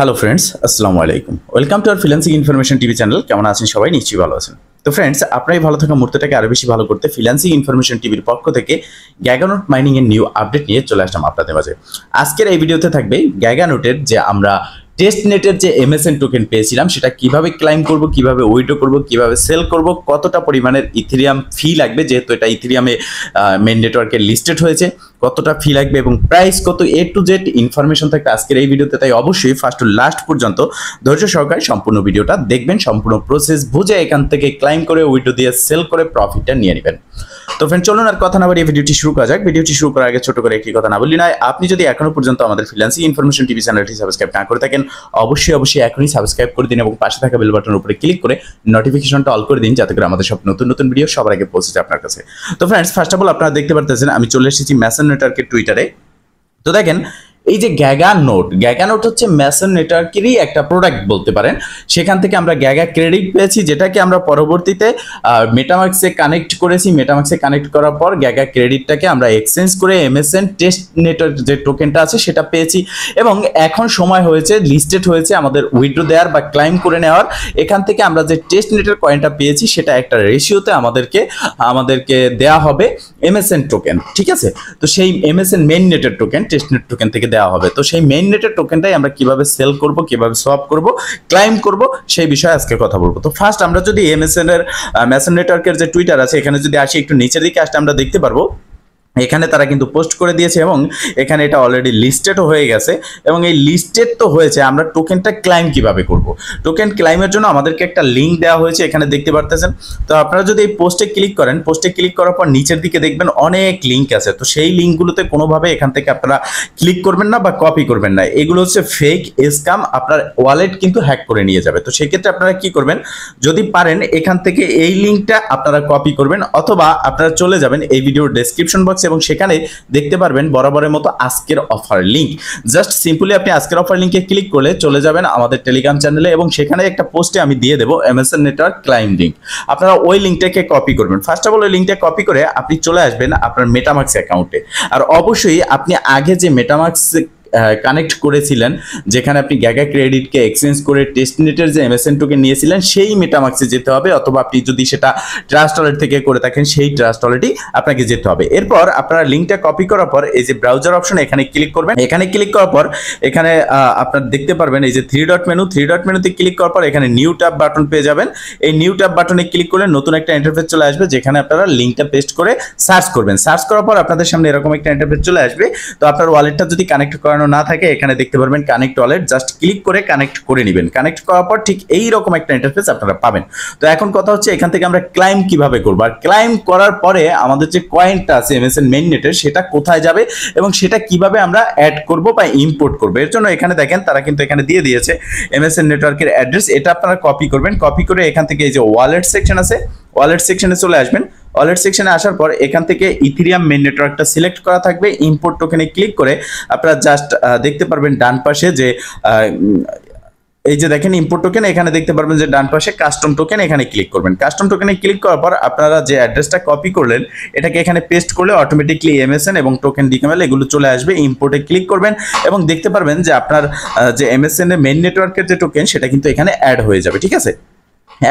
hello friends আসসালামু আলাইকুম welcome to our freelancing information TV channel কেমন আছেন সবাই নিশ্চয়ই ভালো আছেন তো ফ্রেন্ডস আপনারাই ভালো থাকা মুহূর্তটাকে আরও বেশি ভালো করতে ফিলান্সিং ইনফরমেশন টিভির পক্ষ থেকে গ্যাগানোট মাইনিংয়ের নিউ আপডেট নিয়ে চলে আসলাম আপনাদের মাঝে আজকের এই ভিডিওতে থাকবে গ্যাগানোটের যে আমরা টেস্ট নেটের যে এমএসএন টোকেন পেয়েছিলাম সেটা কিভাবে ক্লাইম করব কিভাবে উইডো করব কিভাবে সেল করব কতটা পরিমাণের ইথেরিয়াম ফি লাগবে যেহেতু এটা ইথেরিয়ামে মেন নেটওয়ার্কে লিস্টেড হয়েছে কতটা ফি লাগবে এবং প্রাইস কত এ টু জেড ইনফরমেশন থাকবে আজকের এই ভিডিওতে তাই অবশ্যই ফার্স্ট টু লাস্ট পর্যন্ত ধৈর্য সহকারে সম্পূর্ণ ভিডিওটা দেখবেন সম্পূর্ণ প্রসেস বুঝে এখান থেকে ক্লাইম করে উইডো দিয়ে সেল করে প্রফিটটা নিয়ে নেবেন তো ফ্রেন্ড চলুন আর কথা না বাড়িয়ে ভিডিওটি শুরু করা যাক ভিডিওটি শুরু করার আগে ছোট করে একটি কথা না বললি নয় আপনি যদি এখনো পর্যন্ত আমাদের ফ্রিল্যান্সিং ইনফরমেশন টিভি চ্যানেলটি সাবস্ক্রাইব না করে থাকেন অবশ্যই অবশ্যই এখনই সাবস্ক্রাইব করে দিন এবং পাশে থাকা বেল বাটনের উপরে ক্লিক করে নোটিফিকেশনটা অল করে দিন যাতে করে আমাদের সব নতুন নতুন ভিডিও সবার আগে পৌঁছে যায় আপনার কাছে তো ফ্রেন্ডস ফার্স্ট অফ অল আপনারা দেখতে পারতেছেন আমি চলে এসেছি ম্যাসেন নেটওয়ার্কের টুইটারে তো দেখেন এই যে গ্যাগা নোট গ্যাগা নোট হচ্ছে মেসন নেটওয়ার্কেরই একটা প্রোডাক্ট বলতে পারেন সেখান থেকে আমরা গ্যাগা ক্রেডিট পেয়েছি যেটাকে আমরা পরবর্তীতে মেটামার্ক্সে কানেক্ট করেছি মেটামার্ক্সে কানেক্ট করার পর গ্যাগা ক্রেডিটটাকে আমরা এক্সচেঞ্জ করে এমএসএন টেস্ট নেটওয়ার্ক যে টোকেনটা আছে সেটা পেয়েছি এবং এখন সময় হয়েছে লিস্টেড হয়েছে আমাদের উইড্রো দেওয়ার বা ক্লাইম করে নেওয়ার এখান থেকে আমরা যে টেস্ট নেটের কয়েনটা পেয়েছি সেটা একটা রেশিওতে আমাদেরকে আমাদেরকে দেয়া হবে এমএসএন টোকেন ঠিক আছে তো সেই এমএসএন মেন নেটের টোকেন টেস্ট নেট টোকেন থেকে দেওয়া হবে তো সেই মেইন নেটের টোকেনটাই আমরা কিভাবে সেল করব কিভাবে সোয়াপ করব ক্লাইম করব সেই বিষয়ে আজকে কথা বলবো তো ফার্স্ট আমরা যদি এমএসএন এর মেসেন নেটওয়ার্কের যে টুইটার আছে এখানে যদি আসি একটু নিচের দিকে আসতে আমরা দেখতে পারবো এখানে তারা কিন্তু পোস্ট করে দিয়েছে এবং এখানে এটা অলরেডি লিস্টেডও হয়ে গেছে এবং এই লিস্টেড তো হয়েছে আমরা টোকেনটা ক্লাইম কিভাবে করব টোকেন ক্লাইমের জন্য আমাদেরকে একটা লিঙ্ক দেওয়া হয়েছে এখানে দেখতে পারতেছেন তো আপনারা যদি এই পোস্টে ক্লিক করেন পোস্টে ক্লিক করার পর নিচের দিকে দেখবেন অনেক লিঙ্ক আছে তো সেই লিঙ্কগুলোতে কোনোভাবে এখান থেকে আপনারা ক্লিক করবেন না বা কপি করবেন না এগুলো হচ্ছে ফেক স্ক্যাম আপনার ওয়ালেট কিন্তু হ্যাক করে নিয়ে যাবে তো সেক্ষেত্রে আপনারা কি করবেন যদি পারেন এখান থেকে এই লিঙ্কটা আপনারা কপি করবেন অথবা আপনারা চলে যাবেন এই ভিডিওর ডেসক্রিপশন বক্সে এবং সেখানে দেখতে পারবেন বরাবরের মতো আজকের অফার লিঙ্ক জাস্ট সিম্পলি আপনি আজকের অফার লিঙ্কে ক্লিক করলে চলে যাবেন আমাদের টেলিগ্রাম চ্যানেলে এবং সেখানে একটা পোস্টে আমি দিয়ে দেবো অ্যামাজন নেটওয়ার্ক ক্লাইম লিঙ্ক আপনারা ওই লিঙ্কটাকে কপি করবেন ফার্স্ট অফ অল ওই লিঙ্কটা কপি করে আপনি চলে আসবেন আপনার মেটামার্ক্স অ্যাকাউন্টে আর অবশ্যই আপনি আগে যে মেটামার্ক্স কানেক্ট করেছিলেন যেখানে আপনি গ্যাগা ক্রেডিটকে এক্সচেঞ্জ করে টেস্টনেটের যে এমএসএন টোকেন নিয়েছিলেন সেই মেটামাক্সে যেতে হবে অথবা আপনি যদি সেটা ট্রাস্ট ওয়ালেট থেকে করে থাকেন সেই ট্রাস্ট ওয়ালেটই আপনাকে যেতে হবে এরপর আপনারা লিঙ্কটা কপি করার পর এই যে ব্রাউজার অপশন এখানে ক্লিক করবেন এখানে ক্লিক করার পর এখানে আপনার দেখতে পারবেন এই যে three dot menu three dot মেনুতে ক্লিক করার পর এখানে নিউ ট্যাব বাটন পেয়ে যাবেন এই নিউ ট্যাব বাটনে ক্লিক করলে নতুন একটা ইন্টারফেস চলে আসবে যেখানে আপনারা লিঙ্কটা পেস্ট করে সার্চ করবেন সার্চ করার পর আপনাদের সামনে এরকম একটা ইন্টারফেস চলে আসবে তো আপনার ওয়ালেটটা যদি কানেক্ট করেন করানো না থাকে এখানে দেখতে পারবেন কানেক্ট ওয়ালেট জাস্ট ক্লিক করে কানেক্ট করে নেবেন কানেক্ট করার পর ঠিক এই রকম একটা ইন্টারফেস আপনারা পাবেন তো এখন কথা হচ্ছে এখান থেকে আমরা ক্লাইম কিভাবে করবো আর ক্লাইম করার পরে আমাদের যে কয়েনটা আছে এমএসএন মেন নেটের সেটা কোথায় যাবে এবং সেটা কিভাবে আমরা অ্যাড করব বা ইম্পোর্ট করবো এর জন্য এখানে দেখেন তারা কিন্তু এখানে দিয়ে দিয়েছে এমএসএন নেটওয়ার্কের অ্যাড্রেস এটা আপনারা কপি করবেন কপি করে এখান থেকে এই যে ওয়ালেট সেকশন আছে ওয়ালেট সেকশনে চলে আসবেন ওয়ালেট সেকশনে আসার পর এখান থেকে ইথিরিয়াম মেন নেটওয়ার্কটা সিলেক্ট করা থাকবে ইম্পোর্ট টোকেনে ক্লিক করে আপনারা জাস্ট দেখতে পারবেন ডান পাশে যে এই যে দেখেন ইম্পোর্ট টোকেন এখানে দেখতে পারবেন যে ডান পাশে কাস্টম টোকেন এখানে ক্লিক করবেন কাস্টম টোকেনে ক্লিক করার পর আপনারা যে অ্যাড্রেসটা কপি করলেন এটাকে এখানে পেস্ট করলে অটোমেটিকলি এমএসএন এবং টোকেন ডিকেমেল এগুলো চলে আসবে ইম্পোর্টে ক্লিক করবেন এবং দেখতে পারবেন যে আপনার যে এমএসএন এর মেন নেটওয়ার্কের যে টোকেন সেটা কিন্তু এখানে অ্যাড হয়ে যাবে ঠিক আছে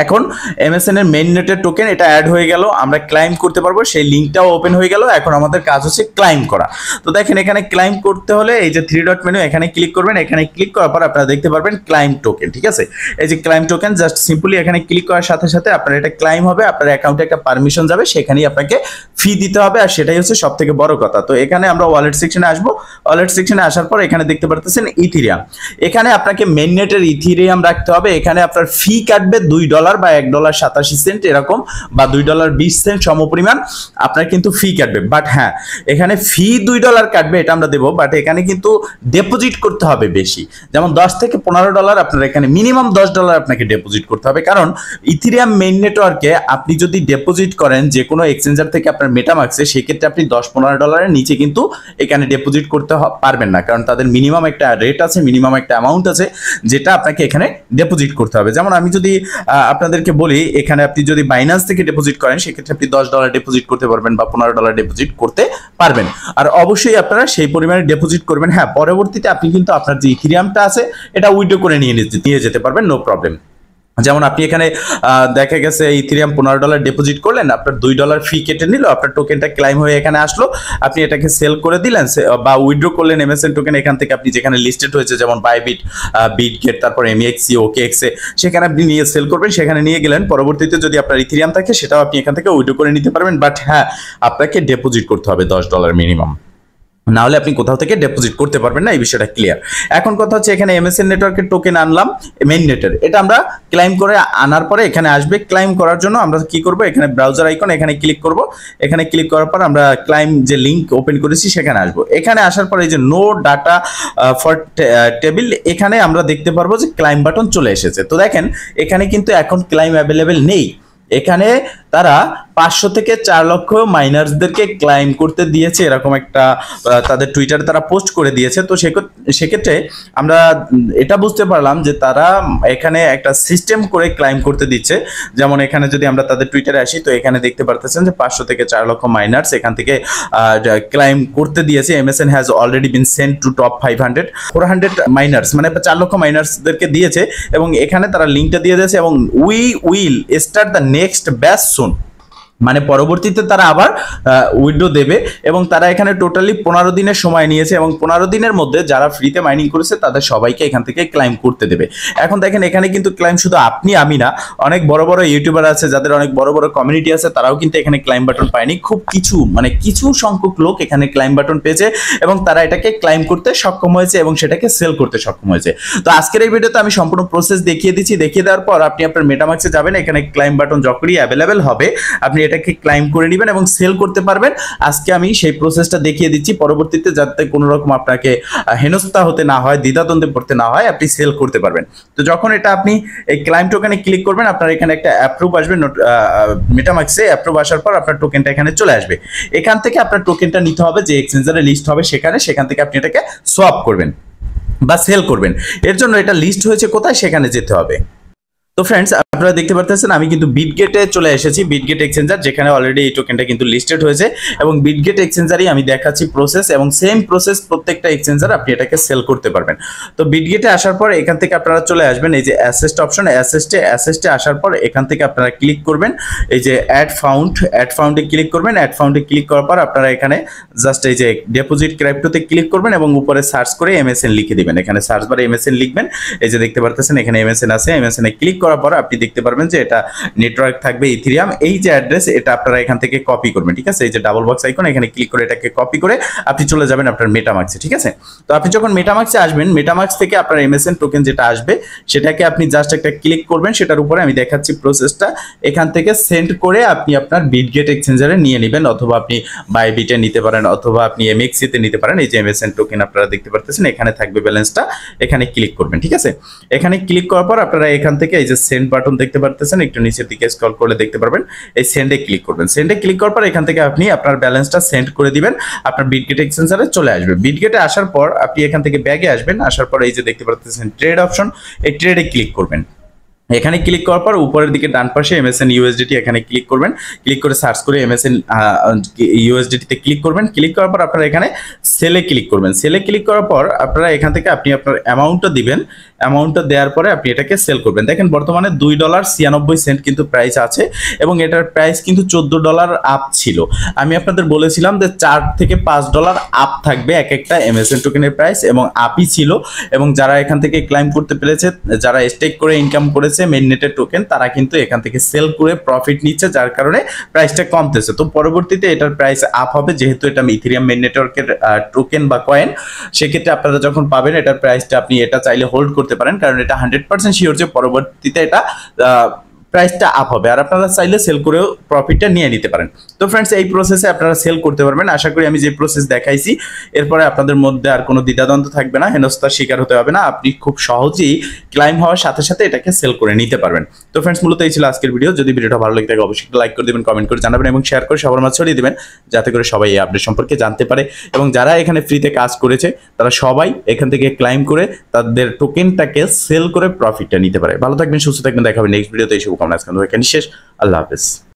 এখন এমএসএন এর মেইন নেটের টোকেন এটা অ্যাড হয়ে গেল আমরা ক্লাইম করতে পারবো সেই লিঙ্কটাও ওপেন হয়ে গেল এখন আমাদের কাজ হচ্ছে ক্লাইম করা তো দেখেন এখানে ক্লাইম করতে হলে এই যে থ্রি ডট মেনু এখানে ক্লিক করবেন এখানে ক্লিক করার পর আপনারা দেখতে পারবেন ক্লাইম টোকেন ঠিক আছে এই যে ক্লাইম টোকেন জাস্ট সিম্পলি এখানে ক্লিক করার সাথে সাথে আপনার এটা ক্লাইম হবে আপনার অ্যাকাউন্টে একটা পারমিশন যাবে সেখানেই আপনাকে ফি দিতে হবে আর সেটাই হচ্ছে সব থেকে বড় কথা তো এখানে আমরা ওয়ালেট সেকশনে আসবো ওয়ালেট সেকশনে আসার পর এখানে দেখতে পারতেছেন ইথিরিয়াম এখানে আপনাকে মেন নেটের ইথিরিয়াম রাখতে হবে এখানে আপনার ফি কাটবে দুই ডলার বা এক ডলার সাতাশি সেন্ট এরকম বা দুই ডলার বিশ সেন্ট সমপরিমাণ আপনার কিন্তু ফি কাটবে বাট হ্যাঁ এখানে ফি দুই ডলার কাটবে এটা আমরা দেবো বাট এখানে কিন্তু ডেপোজিট করতে হবে বেশি যেমন দশ থেকে পনেরো ডলার আপনার এখানে মিনিমাম দশ ডলার আপনাকে ডেপোজিট করতে হবে কারণ ইথিরিয়াম মেইন নেটওয়ার্কে আপনি যদি ডেপোজিট করেন যে কোনো এক্সচেঞ্জার থেকে আপনার মেটামাক্সে সেক্ষেত্রে আপনি দশ পনেরো ডলারের নিচে কিন্তু এখানে ডেপোজিট করতে পারবেন না কারণ তাদের মিনিমাম একটা রেট আছে মিনিমাম একটা অ্যামাউন্ট আছে যেটা আপনাকে এখানে ডেপোজিট করতে হবে যেমন আমি যদি আপনাদেরকে বলি এখানে আপনি যদি বাইনান্স থেকে ডিপোজিট করেন সেক্ষেত্রে আপনি দশ ডলার ডিপোজিট করতে পারবেন বা পনেরো ডলার ডিপোজিট করতে পারবেন আর অবশ্যই আপনারা সেই পরিমাণে ডিপোজিট করবেন হ্যাঁ পরবর্তীতে আপনি কিন্তু আপনার যে ইথিরিয়ামটা আছে এটা উইডো করে নিয়ে নিয়ে যেতে পারবেন নো প্রবলেম যেমন আপনি এখানে দেখা গেছে ইথিরিয়াম পনেরো ডলার ডিপোজিট করলেন আপনার দুই ডলার ফি কেটে নিল আপনার টোকেনটা ক্লাইম হয়ে এখানে আসলো আপনি এটাকে সেল করে দিলেন বা উইড্রো করলেন এমএসএন টোকেন এখান থেকে আপনি যেখানে লিস্টেড হয়েছে যেমন বাইবিট বিট গেট তারপর এমএক্সি ওকে এক্সে সেখানে আপনি নিয়ে সেল করবেন সেখানে নিয়ে গেলেন পরবর্তীতে যদি আপনার ইথিরিয়াম থাকে সেটাও আপনি এখান থেকে উইড্রো করে নিতে পারবেন বাট হ্যাঁ আপনাকে ডিপোজিট করতে হবে দশ ডলার মিনিমাম না হলে আপনি কোথাও থেকে ডিপোজিট করতে পারবেন না এই বিষয়টা ক্লিয়ার এখন কথা হচ্ছে এখানে এন নেটওয়ার্কের টোকেন আনলাম মেইন নেটের এটা আমরা ক্লাইম করে আনার পরে এখানে আসবে ক্লাইম করার জন্য আমরা কি করব এখানে ব্রাউজার আইকন এখানে ক্লিক করব এখানে ক্লিক করার পর আমরা ক্লাইম যে লিঙ্ক ওপেন করেছি সেখানে আসবো এখানে আসার পরে এই যে নো ডাটা ফর টেবিল এখানে আমরা দেখতে পারবো যে ক্লাইম বাটন চলে এসেছে তো দেখেন এখানে কিন্তু এখন ক্লাইম অ্যাভেলেবেল নেই এখানে তারা পাঁচশো থেকে চার লক্ষ মাইনার্সদেরকে ক্লাইম করতে দিয়েছে এরকম একটা তাদের টুইটারে তারা পোস্ট করে দিয়েছে তো সেক্ষেত্রে আমরা এটা বুঝতে পারলাম যে তারা এখানে একটা সিস্টেম করে ক্লাইম করতে দিচ্ছে যেমন এখানে যদি আমরা তাদের টুইটারে আসি তো এখানে দেখতে পারতেছেন যে পাঁচশো থেকে চার লক্ষ মাইনার্স এখান থেকে ক্লাইম করতে দিয়েছে and has already been sent to top five hundred four hundred miners মানে চার লক্ষ মাইনার্সদেরকে দিয়েছে এবং এখানে তারা লিঙ্কটা দিয়ে দিয়েছে এবং we will start the next batch soon মানে পরবর্তীতে তারা আবার উইন্ডো দেবে এবং তারা এখানে টোটালি পনেরো দিনের সময় নিয়েছে এবং পনেরো দিনের মধ্যে যারা ফ্রিতে মাইনিং করেছে তাদের সবাইকে এখান থেকে ক্লাইম করতে দেবে এখন দেখেন এখানে কিন্তু ক্লাইম শুধু আপনি আমি না অনেক বড় বড় ইউটিউবার আছে যাদের অনেক বড় বড় কমিউনিটি আছে তারাও কিন্তু এখানে ক্লাইম বাটন পায়নি খুব কিছু মানে কিছু সংখ্যক লোক এখানে ক্লাইম বাটন পেয়েছে এবং তারা এটাকে ক্লাইম করতে সক্ষম হয়েছে এবং সেটাকে সেল করতে সক্ষম হয়েছে তো আজকের এই ভিডিওতে আমি সম্পূর্ণ প্রসেস দেখিয়ে দিচ্ছি দেখিয়ে দেওয়ার পর আপনি আপনার মেটামাক্সে যাবেন এখানে ক্লাইম বাটন যখনই অ্যাভেলেবেল হবে আপনি এটাকে ক্লাইম করে নেবেন এবং সেল করতে পারবেন আজকে আমি সেই প্রসেসটা দেখিয়ে দিচ্ছি পরবর্তীতে যাতে কোনো রকম আপনাকে হেনস্থা হতে না হয় দ্বিধাদ্বন্দ্বে পড়তে না হয় আপনি সেল করতে পারবেন তো যখন এটা আপনি এই ক্লাইম টোকেনে ক্লিক করবেন আপনার এখানে একটা অ্যাপ্রুভ আসবে মেটামাক্সে অ্যাপ্রুভ আসার পর আপনার টোকেনটা এখানে চলে আসবে এখান থেকে আপনার টোকেনটা নিতে হবে যে এক্সচেঞ্জারে লিস্ট হবে সেখানে সেখান থেকে আপনি এটাকে সোয়াপ করবেন বা সেল করবেন এর জন্য এটা লিস্ট হয়েছে কোথায় সেখানে যেতে হবে তো ফ্রেন্ডস আপনারা দেখতে পারতেছেন আমি কিন্তু বিটগেটে চলে এসেছি বিটগেট এক্সচেঞ্জার যেখানে অলরেডি এই টোকেনটা কিন্তু লিস্টেড হয়েছে এবং বিটগেট এক্সচেঞ্জারই আমি দেখাচ্ছি প্রসেস এবং সেম প্রসেস প্রত্যেকটা এক্সচেঞ্জার আপনি এটাকে সেল করতে পারবেন তো বিটগেটে আসার পর এখান থেকে আপনারা চলে আসবেন এই যে অ্যাসেস্ট অপশন অ্যাসেস্টে অ্যাসেস্টে আসার পর এখান থেকে আপনারা ক্লিক করবেন এই যে অ্যাড ফাউন্ড অ্যাড ফাউন্ডে ক্লিক করবেন অ্যাড ফাউন্ডে ক্লিক করার পর আপনারা এখানে জাস্ট এই যে ডেপোজিট ক্রাইপটোতে ক্লিক করবেন এবং উপরে সার্চ করে এমএসএন লিখে দিবেন এখানে সার্চ বারে এমএসএন লিখবেন এই যে দেখতে পারতেছেন এখানে এমএসএন আছে এমএসএন এ ক্লিক করার পর আপনি দেখতে পারবেন যে এটা নেটওয়ার্ক থাকবে ইথিরিয়াম এই যে অ্যাড্রেস এটা আপনারা এখান থেকে কপি করবেন ঠিক আছে এই যে ডাবল বক্স আইকন এখানে ক্লিক করে এটাকে কপি করে আপনি চলে যাবেন আপনার মেটামাক্সে ঠিক আছে তো আপনি যখন মেটামাক্সে আসবেন মেটামাক্স থেকে আপনার এমএসএন টোকেন যেটা আসবে সেটাকে আপনি জাস্ট একটা ক্লিক করবেন সেটার উপরে আমি দেখাচ্ছি প্রসেসটা এখান থেকে সেন্ড করে আপনি আপনার বিটগেট এক্সচেঞ্জারে নিয়ে নেবেন অথবা আপনি বাইবিটে নিতে পারেন অথবা আপনি এমএক্সিতে নিতে পারেন এই যে এমএসএন টোকেন আপনারা দেখতে পারতেছেন এখানে থাকবে ব্যালেন্সটা এখানে ক্লিক করবেন ঠিক আছে এখানে ক্লিক করার পর আপনারা এখান থেকে এই যে যে সেন্ড বাটন দেখতে পারতেছেন একটু নিচের দিকে স্ক্রল করলে দেখতে পারবেন এই সেন্ডে ক্লিক করবেন সেন্ডে ক্লিক করার পর এখান থেকে আপনি আপনার ব্যালেন্সটা সেন্ড করে দিবেন আপনার বিটগেট এক্সচেঞ্জারে চলে আসবে বিটগেটে আসার পর আপনি এখান থেকে ব্যাগে আসবেন আসার পর এই যে দেখতে পারতেছেন ট্রেড অপশন এই ট্রেডে ক্লিক করবেন এখানে ক্লিক করার পর উপরের দিকে ডান পাশে এমএসএন ইউএসডিটি এখানে ক্লিক করবেন ক্লিক করে সার্চ করে এমএসএন ইউএসডিটিতে ক্লিক করবেন ক্লিক করার পর আপনারা এখানে সেলে ক্লিক করবেন সেলে ক্লিক করার পর আপনারা এখান থেকে আপনি আপনার অ্যামাউন্টটা দিবেন অ্যামাউন্টটা দেওয়ার পরে আপনি এটাকে সেল করবেন দেখেন বর্তমানে দুই ডলার ছিয়ানব্বই সেন্ট কিন্তু প্রাইস আছে এবং এটার প্রাইস কিন্তু চোদ্দ ডলার আপ ছিল আমি আপনাদের বলেছিলাম যে চার থেকে পাঁচ ডলার আপ থাকবে এক একটা এমএসএন টোকেনের প্রাইস এবং আপই ছিল এবং যারা এখান থেকে ক্লাইম করতে পেরেছে যারা স্টেক করে ইনকাম করেছে এসেছে মেইন নেটের টোকেন তারা কিন্তু এখান থেকে সেল করে প্রফিট নিচ্ছে যার কারণে প্রাইসটা কমতেছে তো পরবর্তীতে এটার প্রাইস আপ হবে যেহেতু এটা ইথেরিয়াম মেন নেটওয়ার্কের টোকেন বা কয়েন সেক্ষেত্রে আপনারা যখন পাবেন এটার প্রাইসটা আপনি এটা চাইলে হোল্ড করতে পারেন কারণ এটা হান্ড্রেড পার্সেন্ট শিওর যে পরবর্তীতে এটা প্রাইসটা আপ হবে আর আপনারা চাইলে সেল করেও প্রফিটটা নিয়ে নিতে পারেন তো ফ্রেন্ডস এই প্রসেসে আপনারা সেল করতে পারবেন আশা করি আমি যে প্রসেস দেখাইছি এরপরে আপনাদের মধ্যে আর কোনো দ্বিধাদ্বন্দ্ব থাকবে না হেনস্থার শিকার হতে হবে না আপনি খুব সহজেই ক্লাইম হওয়ার সাথে সাথে এটাকে সেল করে নিতে পারবেন তো ফ্রেন্ডস মূলত এই ছিল আজকের ভিডিও যদি ভিডিওটা ভালো লাগে থাকে অবশ্যই লাইক করে দেবেন কমেন্ট করে জানাবেন এবং শেয়ার করে সবার মাঝে ছড়িয়ে দেবেন যাতে করে সবাই এই আপডেট সম্পর্কে জানতে পারে এবং যারা এখানে ফ্রিতে কাজ করেছে তারা সবাই এখান থেকে ক্লাইম করে তাদের টোকেনটাকে সেল করে প্রফিটটা নিতে পারে ভালো থাকবেন সুস্থ থাকবেন দেখাবেন নেক্সট ভিডিওতে এই শুভকামনা কামনা আজকে এখানে শেষ আল্লাহ হাফেজ